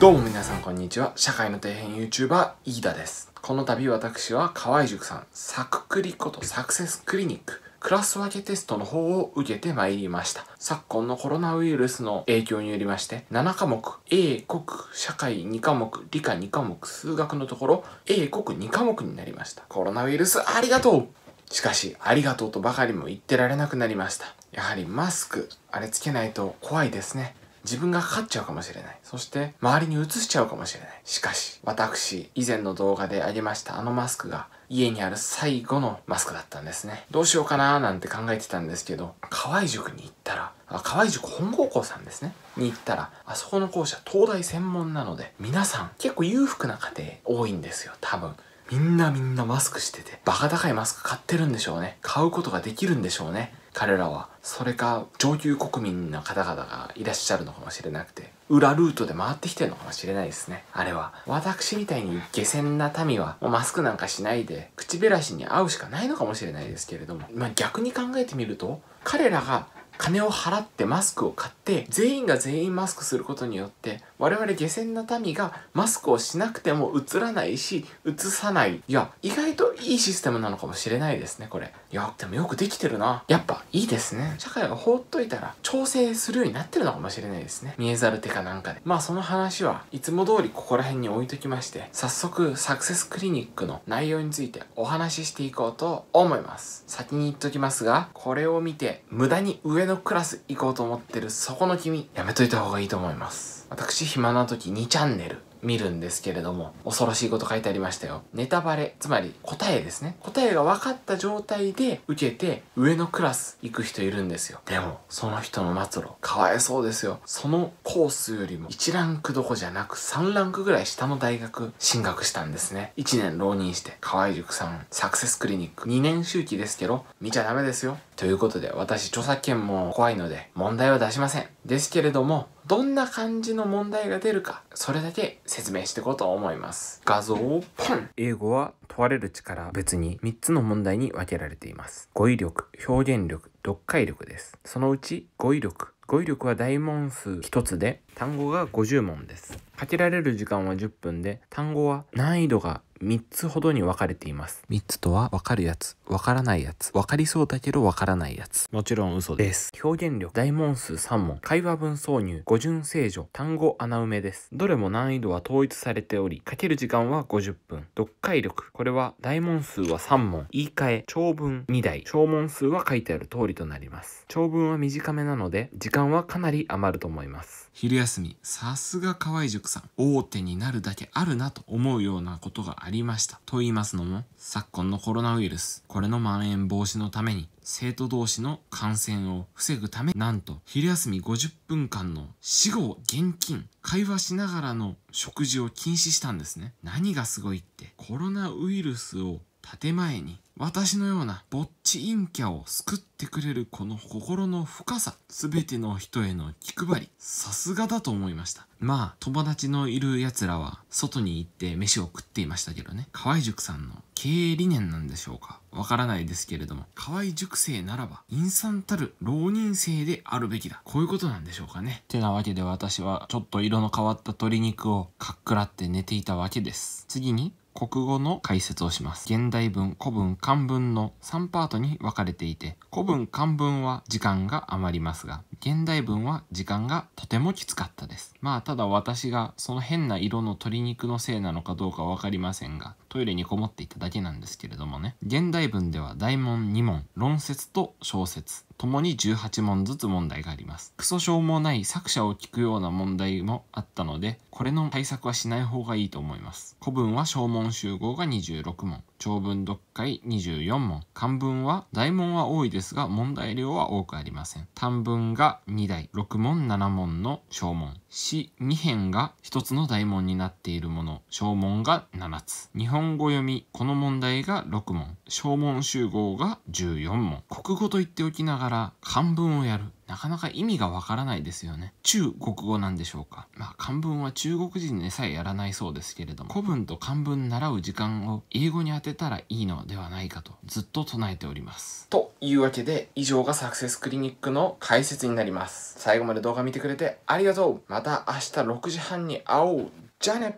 どうも皆さんこんにちは。社会の底辺 YouTuber、飯田です。この度私は河合塾さん、サククリことサクセスクリニック、クラス分けテストの方を受けてまいりました。昨今のコロナウイルスの影響によりまして、7科目、英国、社会2科目、理科2科目、数学のところ、英国2科目になりました。コロナウイルスありがとうしかし、ありがとうとばかりも言ってられなくなりました。やはりマスク、あれつけないと怖いですね。自分がかかっちゃうかもしれない。そして、周りに移しちゃうかもしれない。しかし、私、以前の動画でありましたあのマスクが、家にある最後のマスクだったんですね。どうしようかなーなんて考えてたんですけど、河合塾に行ったら、あ河合塾本高校さんですね。に行ったら、あそこの校舎、東大専門なので、皆さん、結構裕福な家庭多いんですよ、多分。みんなみんなマスクしてて、バカ高いマスク買ってるんでしょうね。買うことができるんでしょうね。彼らは。それか、上級国民の方々がいらっしゃるのかもしれなくて、裏ルートで回ってきてるのかもしれないですね。あれは。私みたいに下船な民は、もうマスクなんかしないで、口減らしに会うしかないのかもしれないですけれども、まあ逆に考えてみると、彼らが金を払ってマスクを買って全員が全員マスクすることによって我々下船の民がマスクをしなくても映らないし映さないいや意外といいシステムなのかもしれないですねこれいやでもよくできてるなやっぱいいですね社会が放っといたら調整するようになってるのかもしれないですね見えざる手かなんかでまあその話はいつも通りここら辺に置いときまして早速サクセスクリニックの内容についてお話ししていこうと思います先に言っときますがこれを見て無駄に上ののクラス行こうと思ってるそこの君、やめといた方がいいと思います。私暇な時2チャンネル見るんですけれども、恐ろしいこと書いてありましたよ。ネタバレ、つまり答えですね。答えが分かった状態で受けて、上のクラス行く人いるんですよ。でも、その人の末路、かわいそうですよ。そのコースよりも1ランクどこじゃなく3ランクぐらい下の大学進学したんですね。1年浪人して、河合塾さん、サクセスクリニック、2年周期ですけど、見ちゃダメですよ。ということで、私著作権も怖いので、問題は出しません。ですけれども、どんな感じの問題が出るか、それだけ説明していこうと思います。画像をポン英語は問われる力別に3つの問題に分けられています。語彙力、表現力、読解力です。そのうち語彙力。語彙力は大問数1つで単語が50問ですかけられる時間は10分で単語は難易度が3つほどに分かれています3つとは分かるやつ分からないやつ分かりそうだけど分からないやつもちろん嘘です表現力大問数3問会話文挿入語順正除単語穴埋めですどれも難易度は統一されておりかける時間は50分読解力これは大問数は3問言い換え長文2題長問数は書いてある通りとなります長文は短めなので時間はかなり余ると思います昼休休みさすが河合塾さん大手になるだけあるなと思うようなことがありましたと言いますのも昨今のコロナウイルスこれの蔓延防止のために生徒同士の感染を防ぐためなんと昼休み50分間の死後現金会話しながらの食事を禁止したんですね何がすごいってコロナウイルスを建前に私のようなぼっち陰キャを救ってくれるこの心の深さ、すべての人への気配り、さすがだと思いました。まあ、友達のいる奴らは外に行って飯を食っていましたけどね。河合塾さんの経営理念なんでしょうかわからないですけれども、河合塾生ならば、陰酸たる浪人生であるべきだ。こういうことなんでしょうかね。てなわけで私は、ちょっと色の変わった鶏肉をかっくらって寝ていたわけです。次に、国語の解説をします。現代文、古文、漢文の3パートに分かれていて、古文、漢文は時間が余りますが、現代文は時間がとてもきつかったです。まあ、ただ私がその変な色の鶏肉のせいなのかどうか分かりませんが、トイレにこもっていただけなんですけれどもね。現代文では大問2問、論説と小説、ともに18問ずつ問題があります。クソしょうもない作者を聞くような問題もあったので、これの対策はしない方がいいと思います。古文は小問集合が26問。長文読解24問漢文は大問は多いですが問題量は多くありません短文が2題6問7問の小問詩2編が1つの大問になっているもの小問が7つ日本語読みこの問題が6問小問集合が14問国語と言っておきながら漢文をやるなかなか意味がわからないですよね。中国語なんでしょうか。まあ漢文は中国人でさえやらないそうですけれども、古文と漢文習う時間を英語に当てたらいいのではないかとずっと唱えております。というわけで以上がサクセスクリニックの解説になります。最後まで動画見てくれてありがとうまた明日6時半に会おうじゃあね